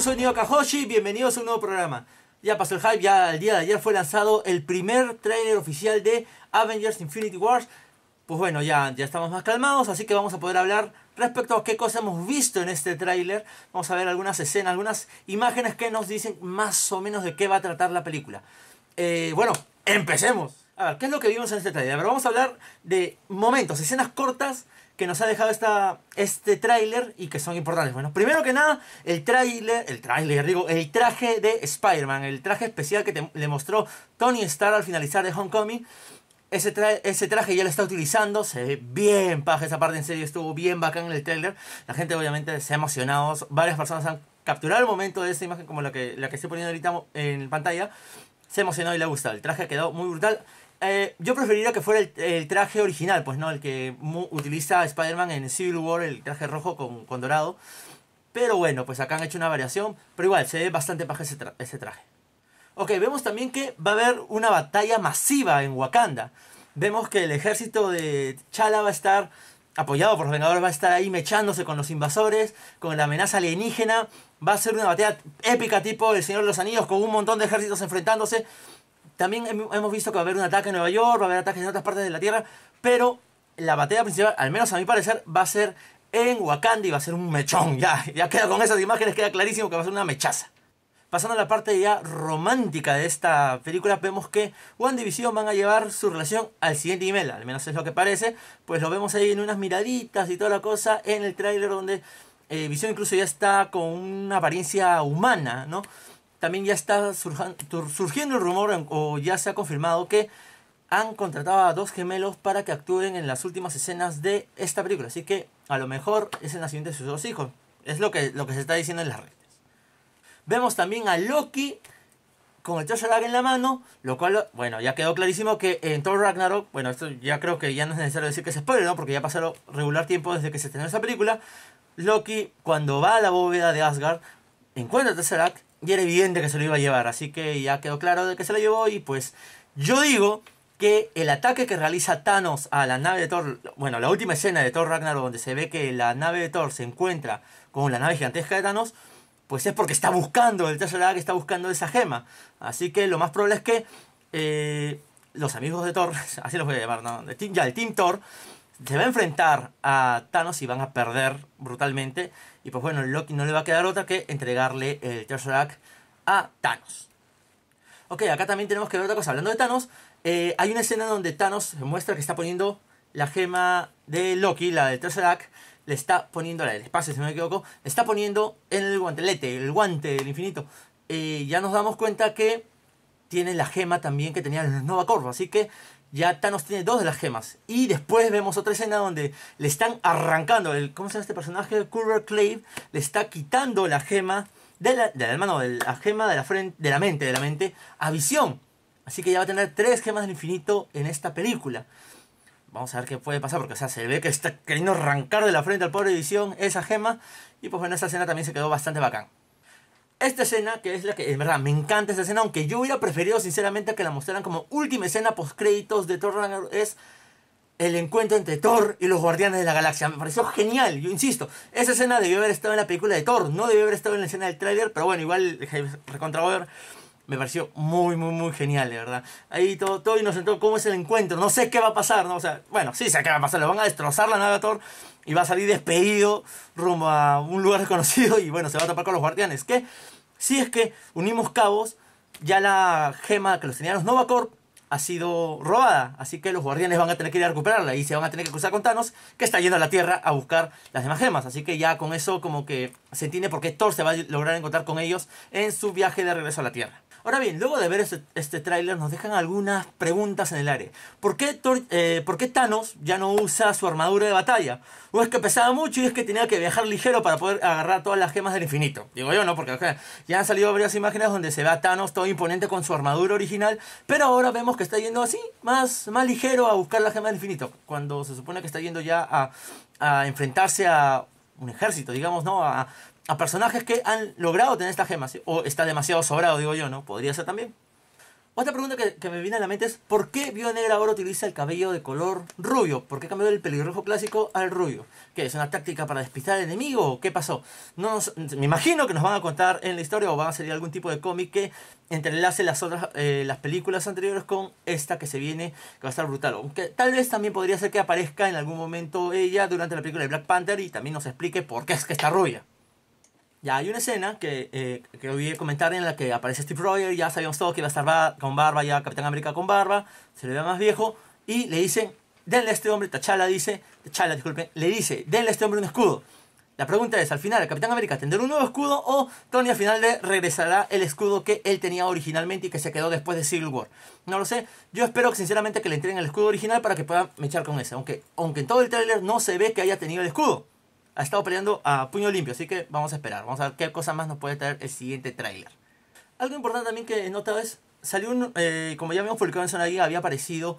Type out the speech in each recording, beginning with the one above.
soy Nio Kahoshi, bienvenidos a un nuevo programa. Ya pasó el hype, ya el día de ayer fue lanzado el primer trailer oficial de Avengers Infinity Wars. Pues bueno, ya, ya estamos más calmados, así que vamos a poder hablar respecto a qué cosas hemos visto en este tráiler. Vamos a ver algunas escenas, algunas imágenes que nos dicen más o menos de qué va a tratar la película. Eh, bueno, empecemos. A ver, ¿qué es lo que vimos en este tráiler? vamos a hablar de momentos, escenas cortas que nos ha dejado esta, este tráiler y que son importantes. Bueno, primero que nada, el tráiler, el tráiler, digo, el traje de Spider-Man, el traje especial que le mostró Tony Stark al finalizar de Homecoming. Ese, traje, ese traje ya lo está utilizando, se ve bien paja esa parte, en serio, estuvo bien bacán en el tráiler. La gente obviamente se ha emocionado, varias personas han capturado el momento de esta imagen como la que, la que estoy poniendo ahorita en pantalla. Se emocionó y le ha gustado, el traje ha quedado muy brutal. Eh, yo preferiría que fuera el, traje original, pues no, el que utiliza Spider-Man en Civil War, el traje rojo con, dorado. Pero bueno, pues acá han hecho una variación, pero igual se ve bastante paja ese, ese traje. Ok, vemos también que va a haber una batalla masiva en Wakanda. Vemos que el ejército de Chala va a estar apoyado por los Vengadores, va a estar ahí mechándose con los invasores, con la amenaza alienígena. Va a ser una batalla épica tipo El Señor de los Anillos, con un montón de ejércitos enfrentándose. También hemos visto que va a haber un ataque en Nueva York, va a haber ataques en otras partes de la Tierra, pero la batalla principal, al menos a mi parecer, va a ser en Wakanda y va a ser un mechón. Ya, ya queda con esas imágenes, queda clarísimo que va a ser una mechaza. Pasando a la parte ya romántica de esta película, vemos que y Vision van a llevar su relación al siguiente nivel, al menos es lo que parece, pues lo vemos ahí en unas miraditas y toda la cosa en el tráiler donde eh, Vision incluso ya está con una apariencia humana, ¿no? también ya está surgiendo el rumor o ya se ha confirmado que han contratado a dos gemelos para que actúen en las últimas escenas de esta película. Así que a lo mejor es el nacimiento de sus dos hijos. Es lo que, lo que se está diciendo en las redes. Vemos también a Loki con el Tesseract en la mano, lo cual, bueno, ya quedó clarísimo que en Thor Ragnarok, bueno, esto ya creo que ya no es necesario decir que se spoiler, ¿no? Porque ya pasaron regular tiempo desde que se estrenó esa película. Loki, cuando va a la bóveda de Asgard, encuentra el Tesseract y era evidente que se lo iba a llevar, así que ya quedó claro de que se lo llevó y pues yo digo que el ataque que realiza Thanos a la nave de Thor, bueno, la última escena de Thor Ragnarok donde se ve que la nave de Thor se encuentra con la nave gigantesca de Thanos, pues es porque está buscando, el que está buscando esa gema. Así que lo más probable es que eh, los amigos de Thor, así los voy a llamar, ya el Team Thor, se va a enfrentar a Thanos y van a perder brutalmente. Y pues bueno, Loki no le va a quedar otra que entregarle el Tesseract a Thanos. Ok, acá también tenemos que ver otra cosa. Hablando de Thanos, eh, hay una escena donde Thanos muestra que está poniendo la gema de Loki, la del Tesseract, le está poniendo, la del espacio si no me equivoco, le está poniendo en el guantelete, el guante del infinito. Y eh, ya nos damos cuenta que tiene la gema también que tenía el Nova Corvo, así que ya Thanos tiene dos de las gemas. Y después vemos otra escena donde le están arrancando, el, ¿cómo se llama este personaje? Curver Clave le está quitando la gema de la, gema de la, frente, de la mente, de la mente, a visión. Así que ya va a tener tres gemas del infinito en esta película. Vamos a ver qué puede pasar, porque sea, se ve que está queriendo arrancar de la frente al pobre Visión esa gema. Y pues bueno, esta escena también se quedó bastante bacán. Esta escena, que es la que en verdad me encanta esta escena, aunque yo hubiera preferido sinceramente que la mostraran como última escena post créditos de Thor Ragnarok, es el encuentro entre Thor y los Guardianes de la Galaxia. Me pareció genial, yo insisto. Esa escena debió haber estado en la película de Thor, no debió haber estado en la escena del trailer, pero bueno, igual eh, recontra me pareció muy, muy, muy genial, de verdad. Ahí todo, todo y nos sentó, ¿cómo es el encuentro? No sé qué va a pasar, ¿no? O sea, bueno, sí sé qué va a pasar, le van a destrozar la nave a Thor y va a salir despedido rumbo a un lugar desconocido y bueno, se va a topar con los guardianes, qué si es que unimos cabos, ya la gema que los tenían los Novacorp ha sido robada, así que los guardianes van a tener que ir a recuperarla y se van a tener que cruzar con Thanos, que está yendo a la Tierra a buscar las demás gemas. Así que ya con eso como que se entiende por qué Thor se va a lograr encontrar con ellos en su viaje de regreso a la Tierra. Ahora bien, luego de ver este, este, tráiler nos dejan algunas preguntas en el área. Eh, ¿Por qué, Thanos ya no usa su armadura de batalla? ¿O es que pesaba mucho y es que tenía que viajar ligero para poder agarrar todas las gemas del infinito? Digo yo, ¿no? Porque ya han salido varias imágenes donde se ve a Thanos todo imponente con su armadura original, pero ahora vemos que está yendo así, más, más ligero a buscar la gema del infinito, cuando se supone que está yendo ya a, a enfrentarse a un ejército, digamos, ¿no? A a personajes que han logrado tener esta gema, O está demasiado sobrado, digo yo, ¿no? Podría ser también. Otra pregunta que, me viene a la mente es, ¿por qué Bionegra Negra ahora utiliza el cabello de color rubio? ¿Por qué cambió del pelirrojo clásico al rubio? ¿Qué es una táctica para despistar al enemigo? ¿Qué pasó? No me imagino que nos van a contar en la historia o van a salir algún tipo de cómic que entrelace las otras eh, las películas anteriores con esta que se viene, que va a estar brutal. Aunque tal vez también podría ser que aparezca en algún momento ella durante la película de Black Panther y también nos explique por qué es que está rubia ya hay una escena que, eh, que comentar en la que aparece Steve Rogers, ya sabíamos todos que iba a estar con barba, ya Capitán América con barba, se le ve más viejo, y le dice, denle a este hombre, tachala dice, tachala disculpe, le dice, denle a este hombre un escudo. La pregunta es, al final, ¿el Capitán América tendrá un nuevo escudo o Tony al final le regresará el escudo que él tenía originalmente y que se quedó después de Civil War? No lo sé, yo espero sinceramente que le entreguen el escudo original para que pueda mechar con ese, aunque, aunque en todo el tráiler no se ve que haya tenido el escudo ha estado peleando a puño limpio, así que vamos a esperar, vamos a ver qué cosa más nos puede traer el siguiente tráiler. Algo importante también que he notado es, salió un, eh, como ya habíamos publicado en Zona guía, había aparecido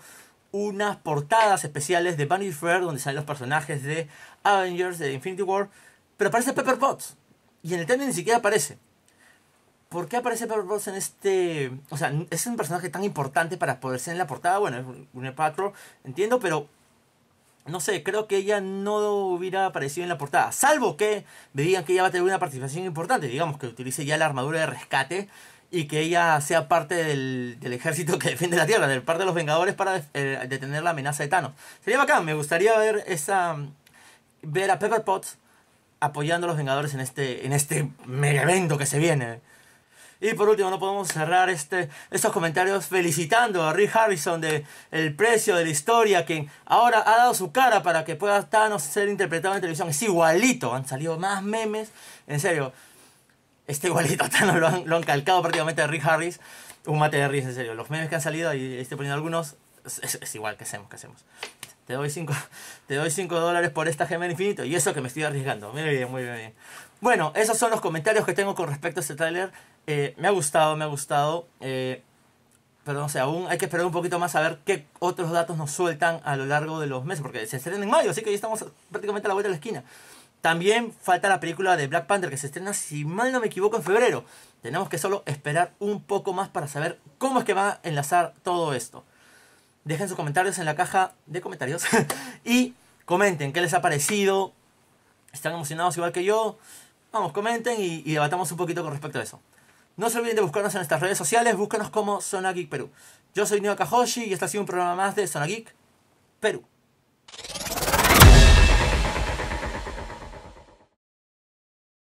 unas portadas especiales de Vanity Fair donde salen los personajes de Avengers, de Infinity War, pero aparece Pepper Potts, y en el tráiler ni siquiera aparece. ¿Por qué aparece Pepper Potts en este...? O sea, es un personaje tan importante para poder ser en la portada, bueno, es un, un entiendo, pero no sé, creo que ella no hubiera aparecido en la portada. Salvo que me digan que ella va a tener una participación importante. Digamos que utilice ya la armadura de rescate y que ella sea parte del, ejército que defiende la Tierra, del parte de los Vengadores para eh, detener la amenaza de Thanos. Sería bacán, me gustaría ver esa ver a Pepper Potts apoyando a los Vengadores en este, en este mega evento que se viene. Y por último, no podemos cerrar este, estos comentarios felicitando a Rick Harrison de El Precio de la Historia, quien ahora ha dado su cara para que pueda Thanos ser interpretado en televisión. Es igualito, han salido más memes. En serio, este igualito Thanos lo han, calcado prácticamente de Rick Harris. Un mate de risa, en serio. Los memes que han salido, y estoy poniendo algunos, es, es igual, que hacemos? que hacemos? te doy 5 te doy dólares por esta gema infinito y eso que me estoy arriesgando muy bien muy bien bueno esos son los comentarios que tengo con respecto a este tráiler eh, me ha gustado me ha gustado eh, pero no sé aún hay que esperar un poquito más a ver qué otros datos nos sueltan a lo largo de los meses porque se estrena en mayo así que ya estamos prácticamente a la vuelta de la esquina también falta la película de Black Panther que se estrena, si mal no me equivoco, en febrero. Tenemos que solo esperar un poco más para saber cómo es que va a enlazar todo esto. Dejen sus comentarios en la caja de comentarios. y comenten qué les ha parecido. ¿Están emocionados igual que yo? Vamos, comenten y, debatamos un poquito con respecto a eso. No se olviden de buscarnos en nuestras redes sociales. Búscanos como Zona Perú. Yo soy nio Kajoshi y este ha sido un programa más de Zona Geek Perú.